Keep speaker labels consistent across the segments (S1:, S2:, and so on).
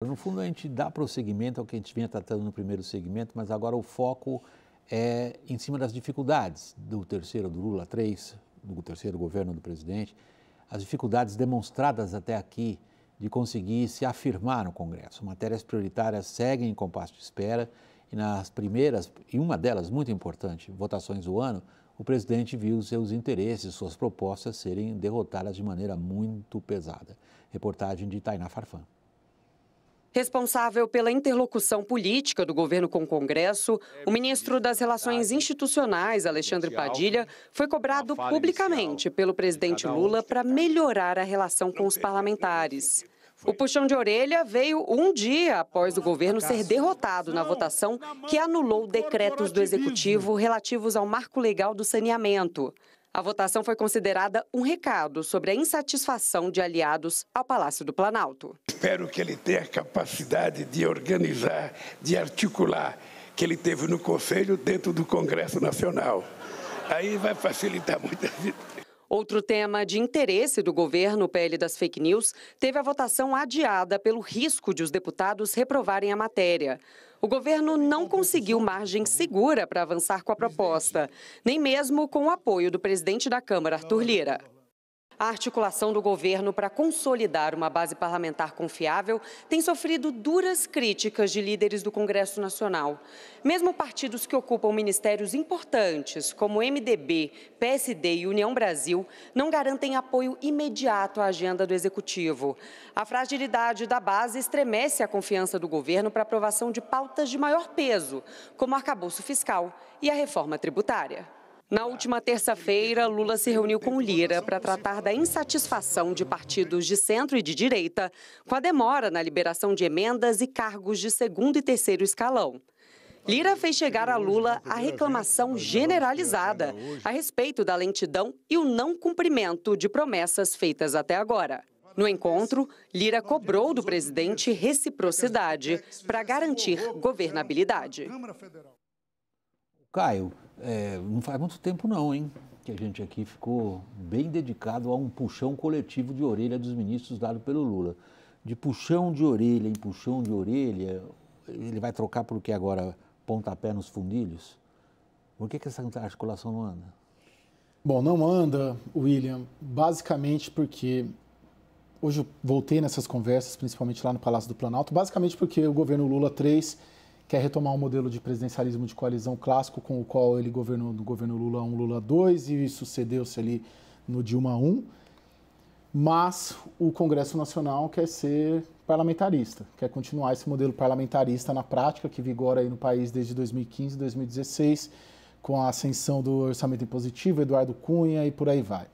S1: No fundo, a gente dá prosseguimento ao que a gente vinha tratando no primeiro segmento, mas agora o foco é em cima das dificuldades do terceiro, do Lula 3, do terceiro governo do presidente, as dificuldades demonstradas até aqui de conseguir se afirmar no Congresso. Matérias prioritárias seguem em compasso de espera e nas primeiras, e uma delas muito importante, votações do ano, o presidente viu seus interesses, suas propostas serem derrotadas de maneira muito pesada. Reportagem de Tainá Farfan.
S2: Responsável pela interlocução política do governo com o Congresso, é, o ministro das Relações Institucionais, Alexandre Padilha, foi cobrado publicamente pelo presidente Lula para melhorar a relação com os parlamentares. O puxão de orelha veio um dia após o governo ser derrotado na votação que anulou decretos do executivo relativos ao marco legal do saneamento. A votação foi considerada um recado sobre a insatisfação de aliados ao Palácio do Planalto.
S3: Espero que ele tenha capacidade de organizar, de articular, que ele teve no Conselho dentro do Congresso Nacional. Aí vai facilitar muito a vida.
S2: Outro tema de interesse do governo, o PL das fake news, teve a votação adiada pelo risco de os deputados reprovarem a matéria. O governo não conseguiu margem segura para avançar com a proposta, nem mesmo com o apoio do presidente da Câmara, Arthur Lira a articulação do governo para consolidar uma base parlamentar confiável tem sofrido duras críticas de líderes do Congresso Nacional. Mesmo partidos que ocupam ministérios importantes, como MDB, PSD e União Brasil, não garantem apoio imediato à agenda do Executivo. A fragilidade da base estremece a confiança do governo para aprovação de pautas de maior peso, como o arcabouço fiscal e a reforma tributária. Na última terça-feira, Lula se reuniu com Lira para tratar da insatisfação de partidos de centro e de direita com a demora na liberação de emendas e cargos de segundo e terceiro escalão. Lira fez chegar a Lula a reclamação generalizada a respeito da lentidão e o não cumprimento de promessas feitas até agora. No encontro, Lira cobrou do presidente reciprocidade para garantir governabilidade.
S1: Caio, é, não faz muito tempo não, hein? Que a gente aqui ficou bem dedicado a um puxão coletivo de orelha dos ministros dado pelo Lula. De puxão de orelha em puxão de orelha, ele vai trocar por que agora? Pontapé nos fundilhos? Por que, que essa articulação não anda?
S3: Bom, não anda, William, basicamente porque hoje eu voltei nessas conversas, principalmente lá no Palácio do Planalto, basicamente porque o governo Lula 3 quer retomar um modelo de presidencialismo de coalizão clássico com o qual ele governou no governo Lula 1, Lula 2 e sucedeu-se ali no Dilma 1. Mas o Congresso Nacional quer ser parlamentarista, quer continuar esse modelo parlamentarista na prática que vigora aí no país desde 2015, 2016, com a ascensão do orçamento impositivo, Eduardo Cunha e por aí vai.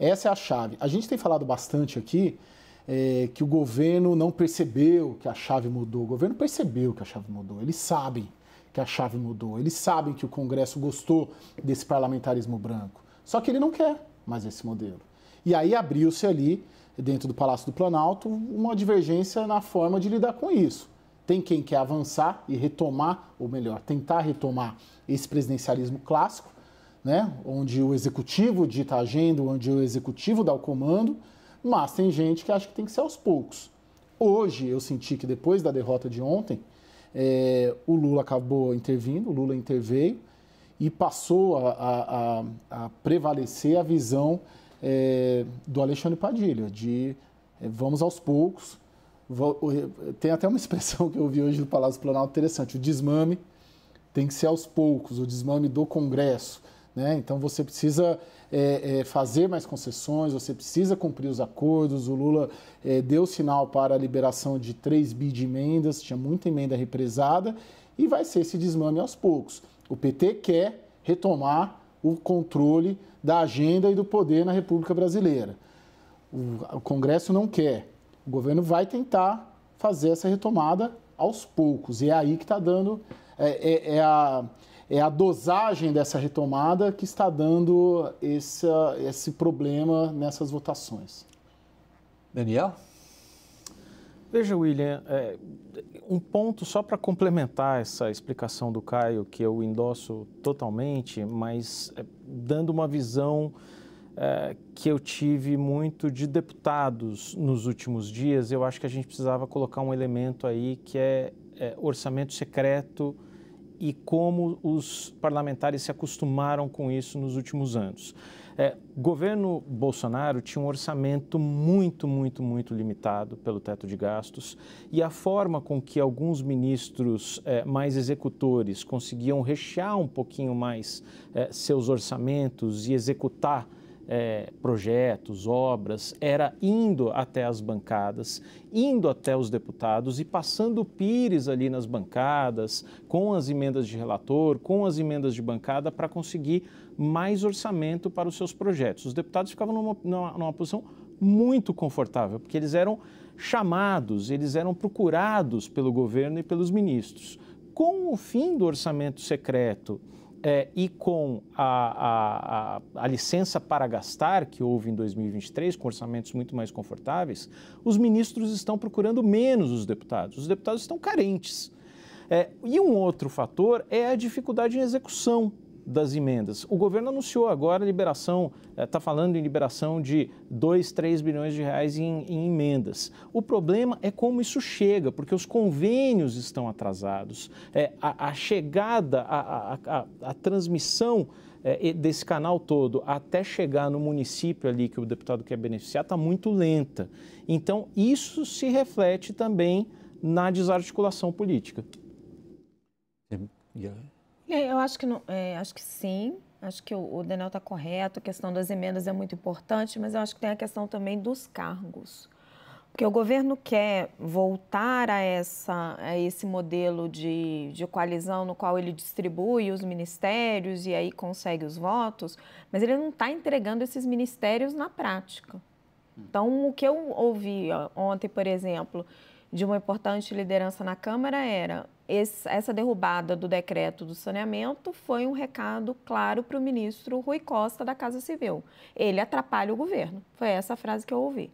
S3: Essa é a chave. A gente tem falado bastante aqui é, que o governo não percebeu que a chave mudou. O governo percebeu que a chave mudou, eles sabem que a chave mudou, eles sabem que o Congresso gostou desse parlamentarismo branco. Só que ele não quer mais esse modelo. E aí abriu-se ali, dentro do Palácio do Planalto, uma divergência na forma de lidar com isso. Tem quem quer avançar e retomar, ou melhor, tentar retomar esse presidencialismo clássico, né? onde o executivo dita a agenda, onde o executivo dá o comando mas tem gente que acha que tem que ser aos poucos. Hoje eu senti que depois da derrota de ontem, é, o Lula acabou intervindo, o Lula interveio e passou a, a, a, a prevalecer a visão é, do Alexandre Padilha, de é, vamos aos poucos. É, tem até uma expressão que eu vi hoje do Palácio Planalto interessante: o desmame tem que ser aos poucos, o desmame do Congresso né? Então você precisa é, é, fazer mais concessões, você precisa cumprir os acordos. O Lula é, deu sinal para a liberação de 3 bi de emendas, tinha muita emenda represada, e vai ser esse desmame aos poucos. O PT quer retomar o controle da agenda e do poder na República Brasileira. O, o Congresso não quer. O governo vai tentar fazer essa retomada aos poucos. E é aí que está dando. é, é, é a é a dosagem dessa retomada que está dando esse, esse problema nessas votações.
S4: Daniel? Veja, William, é, um ponto só para complementar essa explicação do Caio, que eu endosso totalmente, mas é, dando uma visão é, que eu tive muito de deputados nos últimos dias, eu acho que a gente precisava colocar um elemento aí que é, é orçamento secreto e como os parlamentares se acostumaram com isso nos últimos anos. É, governo Bolsonaro tinha um orçamento muito, muito, muito limitado pelo teto de gastos e a forma com que alguns ministros é, mais executores conseguiam rechear um pouquinho mais é, seus orçamentos e executar é, projetos, obras, era indo até as bancadas, indo até os deputados e passando pires ali nas bancadas, com as emendas de relator, com as emendas de bancada, para conseguir mais orçamento para os seus projetos. Os deputados ficavam numa, numa, numa posição muito confortável, porque eles eram chamados, eles eram procurados pelo governo e pelos ministros. Com o fim do orçamento secreto é, e com a, a, a, a, licença para gastar que houve em 2023, com orçamentos muito mais confortáveis, os ministros estão procurando menos os deputados. Os deputados estão carentes. É, e um outro fator é a dificuldade em execução das emendas. O governo anunciou agora a liberação, está eh, falando em liberação de 2, 3 bilhões de reais em, em emendas. O problema é como isso chega, porque os convênios estão atrasados. É, a, a, chegada, a, a, a transmissão é, desse canal todo até chegar no município ali que o deputado quer beneficiar está muito lenta. Então, isso se reflete também na desarticulação política. Yeah.
S5: É, eu acho que, não, é, acho que sim, acho que o, o Daniel está correto, a questão das emendas é muito importante, mas eu acho que tem a questão também dos cargos. Porque o governo quer voltar a, essa, a esse modelo de, de coalizão no qual ele distribui os ministérios e aí consegue os votos, mas ele não está entregando esses ministérios na prática. Então, o que eu ouvi ontem, por exemplo, de uma importante liderança na Câmara era esse, essa derrubada do decreto do saneamento foi um recado claro para o ministro Rui Costa da Casa Civil. Ele atrapalha o governo. Foi essa a frase que eu ouvi.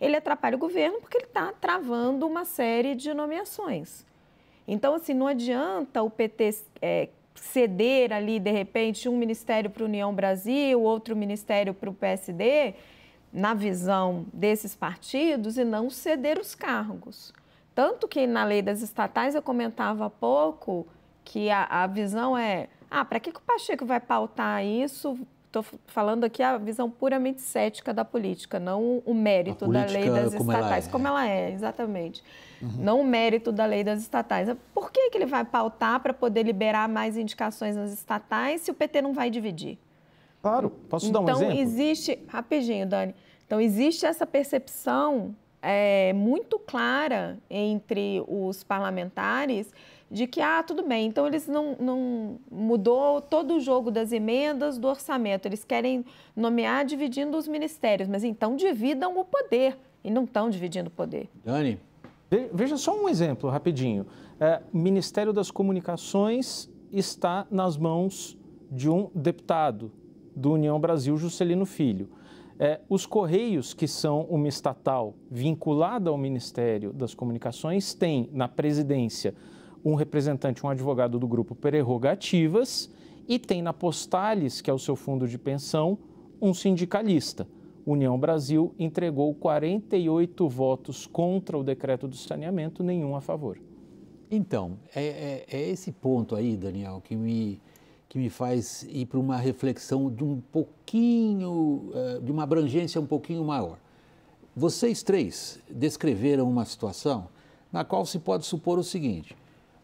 S5: Ele atrapalha o governo porque ele está travando uma série de nomeações. Então, assim, não adianta o PT é, ceder ali, de repente, um ministério para a União Brasil, outro ministério para o PSD, na visão desses partidos, e não ceder os cargos. Tanto que na lei das estatais eu comentava há pouco que a, a visão é: ah, para que, que o Pacheco vai pautar isso? Estou falando aqui a visão puramente cética da política, não o mérito da lei das como estatais, ela é. como ela é, exatamente. Uhum. Não o mérito da lei das estatais. Ah, por que, que ele vai pautar para poder liberar mais indicações nas estatais se o PT não vai dividir? Claro,
S4: posso então, dar um então, exemplo?
S5: Então, existe. Rapidinho, Dani. Então, existe essa percepção é, muito clara entre os parlamentares de que, ah, tudo bem, então eles não, não mudou todo o jogo das emendas do orçamento, eles querem nomear dividindo os ministérios, mas então dividam o poder e não estão dividindo o poder.
S4: Dani? Veja só um exemplo rapidinho. É, Ministério das Comunicações está nas mãos de um deputado do União Brasil, Juscelino Filho. É, os Correios, que são uma estatal vinculada ao Ministério das Comunicações, têm na presidência um representante, um advogado do grupo Prerrogativas, e tem na Postales, que é o seu fundo de pensão, um sindicalista. União Brasil entregou 48 votos contra o decreto do saneamento, nenhum a favor.
S1: Então, é, é, é esse ponto aí, Daniel, que me que me faz ir para uma reflexão de um pouquinho, eh, de uma abrangência um pouquinho maior. Vocês três descreveram uma situação na qual se pode supor o seguinte: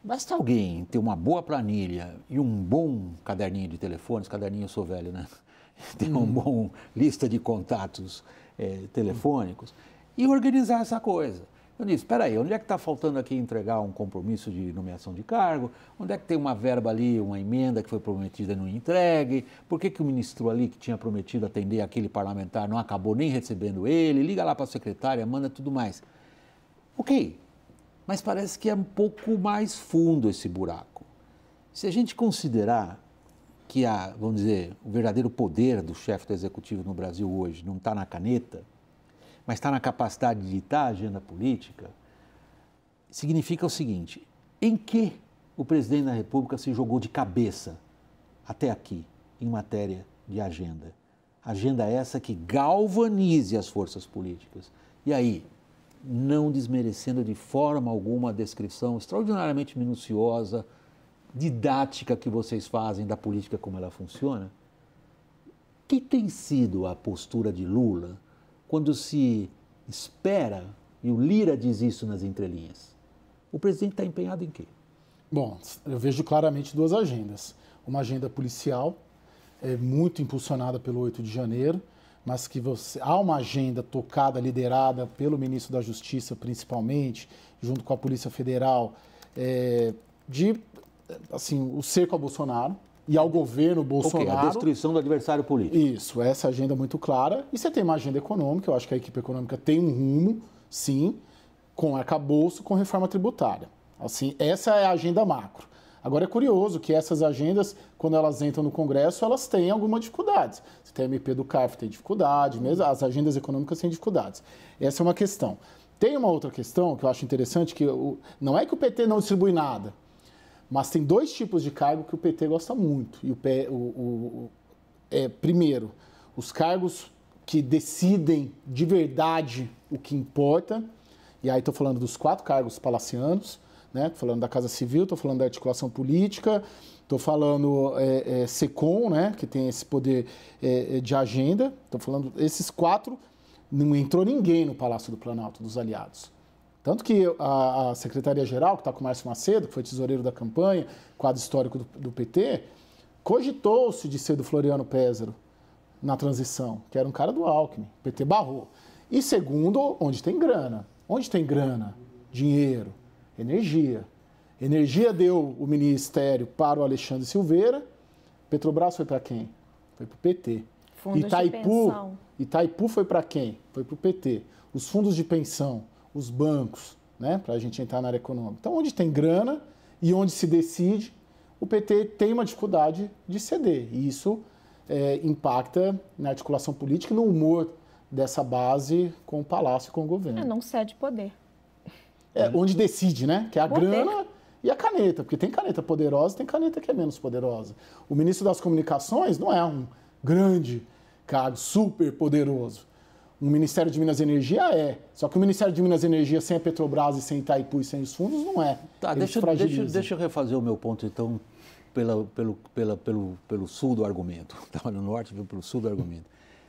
S4: basta alguém
S1: ter uma boa planilha e um bom caderninho de telefones, caderninho eu sou velho, né? Ter uma hum. boa lista de contatos é, telefônicos e organizar essa coisa. Eu disse, espera aí, onde é que está faltando aqui entregar um compromisso de nomeação de cargo? Onde é que tem uma verba ali, uma emenda que foi prometida e não entregue? Por que, que o ministro ali que tinha prometido atender aquele parlamentar não acabou nem recebendo ele? Liga lá para a secretária, manda tudo mais. Ok, mas parece que é um pouco mais fundo esse buraco. Se a gente considerar que a, vamos dizer, o verdadeiro poder do chefe do executivo no Brasil hoje não está na caneta, mas está na capacidade de ditar a agenda política, significa o seguinte: em que o presidente da República se jogou de cabeça até aqui em matéria de agenda? Agenda essa que galvanize as forças políticas. E aí, não desmerecendo de forma alguma a descrição extraordinariamente minuciosa, didática que vocês fazem da política como ela funciona, que tem sido a postura de Lula quando se espera, e o Lira diz isso nas entrelinhas,
S3: o presidente está empenhado em quê? Bom, eu vejo claramente duas agendas. Uma agenda policial, é muito impulsionada pelo 8 de janeiro, mas que você, há uma agenda tocada, liderada pelo ministro da Justiça, principalmente, junto com a Polícia Federal, é, de assim, o cerco a Bolsonaro e ao governo Bolsonaro. Okay, a destruição
S1: do adversário político.
S3: Isso, essa agenda é muito clara. E você tem uma agenda econômica, eu acho que a equipe econômica tem um rumo, sim, com arcabouço, com reforma tributária. Assim, essa é a agenda macro. Agora é curioso que essas agendas, quando elas entram no Congresso, elas têm alguma dificuldade. Você tem a MP do CARF tem dificuldade, mesmo as agendas econômicas têm dificuldades. Essa é uma questão. Tem uma outra questão que eu acho interessante, que o não é que o PT não distribui nada. Mas tem dois tipos de cargo que o PT gosta muito. E o, o, o é, primeiro, os cargos que decidem de verdade o que importa. E aí estou falando dos quatro cargos palacianos, né? Tô falando da Casa Civil, estou falando da articulação política, estou falando é, é, SECOM, né? Que tem esse poder é, é de agenda. Estou falando esses quatro. Não entrou ninguém no Palácio do Planalto dos aliados. Tanto que a, a Secretaria-Geral, que está com o Márcio Macedo, que foi tesoureiro da campanha, quadro histórico do, do PT, cogitou-se de ser do Floriano Pézaro na transição, que era um cara do Alckmin. O PT barrou. E segundo, onde tem grana. Onde tem grana? Dinheiro, energia. Energia deu o ministério para o Alexandre Silveira. Petrobras foi para quem? Foi para o PT. Fundos Itaipu, Itaipu foi para quem? Foi para o PT. Os fundos de pensão os bancos, né, para a gente entrar na área econômica. Então, onde tem grana e onde se decide, o PT tem uma dificuldade de ceder. E isso é, impacta na articulação política e no humor dessa base com o Palácio e com o governo. É,
S5: não cede poder.
S3: É, onde decide, né? Que é a poder. grana e a caneta, porque tem caneta poderosa e tem caneta que é menos poderosa. O ministro das Comunicações não é um grande cargo super poderoso. O Ministério de Minas e Energia é. Só que o Ministério de Minas e Energia sem a Petrobras e sem Itaipu e sem os fundos não é. Tá, deixa, deixa, deixa,
S1: eu refazer o meu ponto, então, pela, pelo, pela, pelo, pelo sul do argumento. Estava no norte, viu pelo sul do argumento.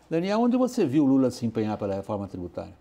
S1: Daniel, onde você viu Lula se empenhar pela reforma tributária?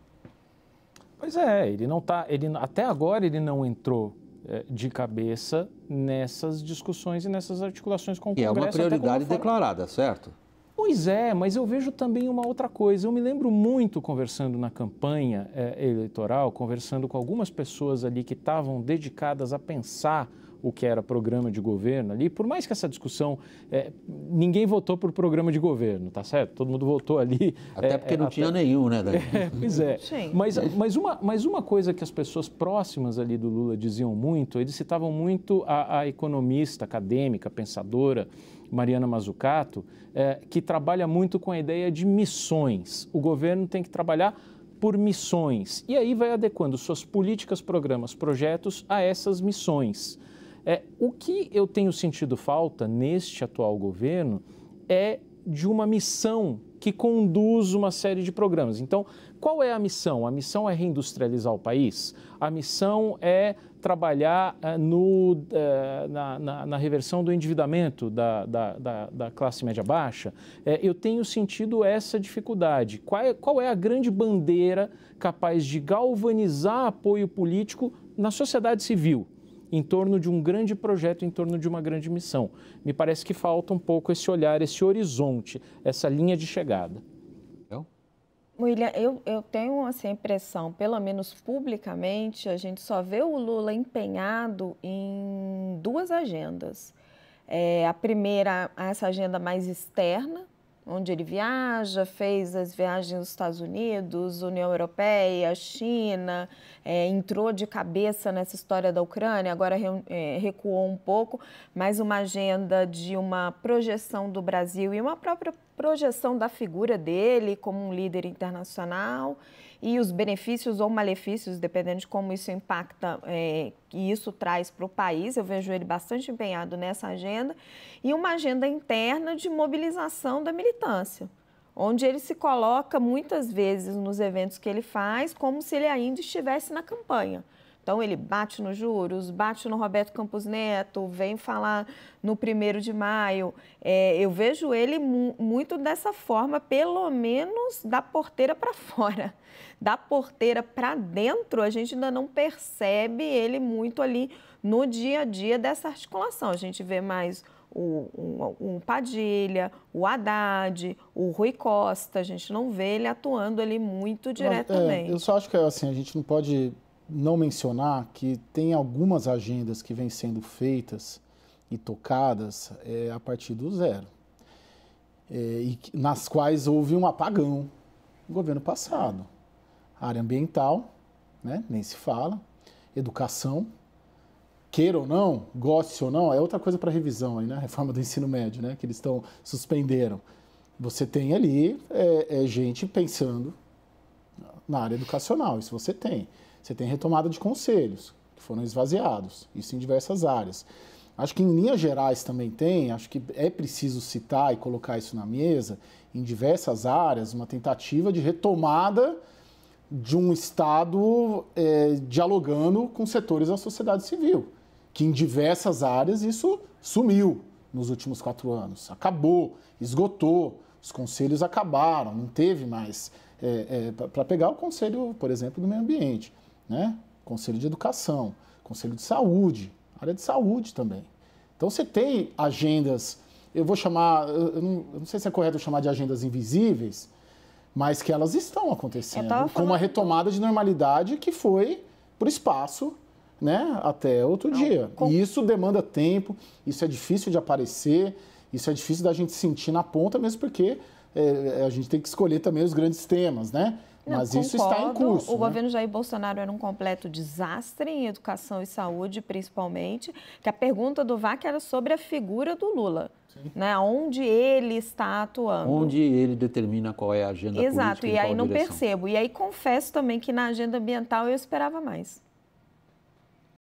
S4: Pois é, ele não tá, ele até agora ele não entrou é, de cabeça nessas discussões e nessas articulações com o Congresso. E é uma prioridade
S1: declarada, certo?
S4: Pois é, mas eu vejo também uma outra coisa. Eu me lembro muito conversando na campanha é, eleitoral, conversando com algumas pessoas ali que estavam dedicadas a pensar o que era programa de governo ali, por mais que essa discussão, é, ninguém votou por programa de governo, tá certo? Todo mundo votou ali. Até é, porque é, não até... tinha nenhum, né, Dani? É, pois é. Mas, mas, uma, mas uma coisa que as pessoas próximas ali do Lula diziam muito, eles citavam muito a, a economista, acadêmica, pensadora, Mariana Mazzucato, é, que trabalha muito com a ideia de missões. O governo tem que trabalhar por missões. E aí vai adequando suas políticas, programas, projetos a essas missões. É, o que eu tenho sentido falta neste atual governo é de uma missão que conduz uma série de programas. Então, qual é a missão? A missão é reindustrializar o país, a missão é trabalhar uh, no, uh, na, na, na, reversão do endividamento da, da, da, da classe média baixa. É, eu tenho sentido essa dificuldade. Qual é, qual é a grande bandeira capaz de galvanizar apoio político na sociedade civil? em torno de um grande projeto, em torno de uma grande missão. Me parece que falta um pouco esse olhar, esse horizonte, essa linha de chegada.
S5: William, eu, eu tenho assim, a impressão, pelo menos publicamente, a gente só vê o Lula empenhado em duas agendas. É, a primeira, essa agenda mais externa, onde ele viaja, fez as viagens aos Estados Unidos, União Europeia, China, é, entrou de cabeça nessa história da Ucrânia, agora re, é, recuou um pouco, mas uma agenda de uma projeção do Brasil e uma própria projeção da figura dele como um líder internacional e os benefícios ou malefícios, dependendo de como isso impacta é, e isso traz para o país. Eu vejo ele bastante empenhado nessa agenda e uma agenda interna de mobilização da militância onde ele se coloca muitas vezes nos eventos que ele faz como se ele ainda estivesse na campanha. Então ele bate nos juros, bate no Roberto Campos Neto, vem falar no primeiro de maio. É, eu vejo ele mu muito dessa forma, pelo menos da porteira para fora. Da porteira para dentro, a gente ainda não percebe ele muito ali no dia a dia dessa articulação. A gente vê mais o, um, um, Padilha, o Haddad, o Rui Costa. A gente não vê ele atuando ali muito é, diretamente. É, eu
S3: só acho que assim, a gente não pode não mencionar que tem algumas agendas que vêm sendo feitas e tocadas é, a partir do zero, é, e nas quais houve um apagão no governo passado. A área ambiental, né, nem se fala, educação, queira ou não, goste ou não, é outra coisa para revisão aí, né? Reforma do ensino médio, né? Que eles estão suspenderam. Você tem ali é, é gente pensando na área educacional, isso você tem. Você tem retomada de conselhos, que foram esvaziados, isso em diversas áreas. Acho que em linhas gerais também tem, acho que é preciso citar e colocar isso na mesa, em diversas áreas, uma tentativa de retomada de um Estado é, dialogando com setores da sociedade civil, que em diversas áreas isso sumiu nos últimos quatro anos. Acabou, esgotou, os conselhos acabaram, não teve mais. É, é, para pegar o conselho, por exemplo, do meio ambiente né? Conselho de Educação, Conselho de Saúde, área de saúde também. Então você tem agendas, eu vou chamar, eu não, eu não sei se é correto chamar de agendas invisíveis, mas que elas estão acontecendo, falando... com uma retomada de normalidade que foi por espaço, né, até outro não, dia. Com... E isso demanda tempo, isso é difícil de aparecer, isso é difícil da gente sentir na ponta, mesmo porque é, a gente tem que escolher também os grandes temas, né? Mas concordo, isso está em curso. O né? governo
S5: Jair Bolsonaro era um completo desastre em educação e saúde, principalmente. Que a pergunta do VAC era sobre a figura do Lula. Né, onde ele está atuando. Onde
S1: ele determina qual é a agenda Exato, política. Exato, e aí não direção.
S5: percebo. E aí confesso também que na agenda ambiental eu esperava mais.